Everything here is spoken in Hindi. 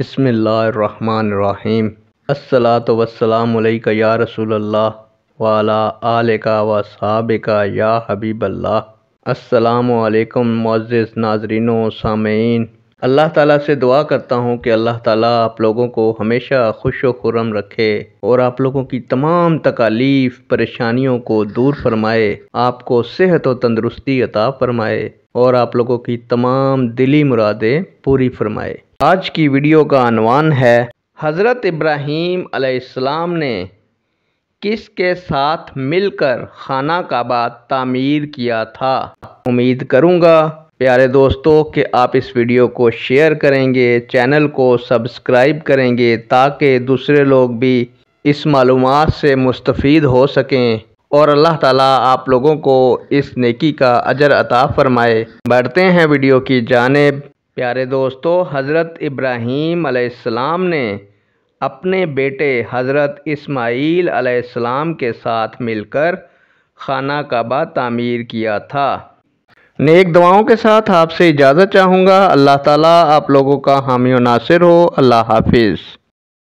बसमीम असलात वसलामक या रसूलल्ला वाला आल का व साबिका या हबीबल्ला असलकम मोज़ नाजरीन सामीन अल्लाह ताला से दुआ करता हूँ कि अल्लाह ताला आप लोगों को हमेशा खुश व खुरम रखे और आप लोगों की तमाम तकालीफ परेशानियों को दूर फरमाए आपको सेहत और तंदरुस्ती अता फरमाए और आप लोगों की तमाम दिली मुरादें पूरी फरमाए आज की वीडियो का अनवान है हज़रत इब्राहीम अलैहिस्सलाम ने किसके साथ मिलकर खाना काबा तामीर किया था उम्मीद करूँगा प्यारे दोस्तों कि आप इस वीडियो को शेयर करेंगे चैनल को सब्सक्राइब करेंगे ताकि दूसरे लोग भी इस मालूम से मुस्तफ़ हो सकें और अल्लाह ताला आप लोगों को इस नेकी का अजर अता फ़रमाए बढ़ते हैं वीडियो की जानेब प्यारे दोस्तों हज़रत इब्राहीम अलैहिस्सलाम ने अपने बेटे हज़रत इस्माइल अलैहिस्सलाम के साथ मिलकर खाना काबा तामीर किया था नेक दुआओं के साथ आपसे इजाज़त चाहूँगा अल्लाह ताला आप लोगों का हामी नासिर हो अल्लाह हाफिज़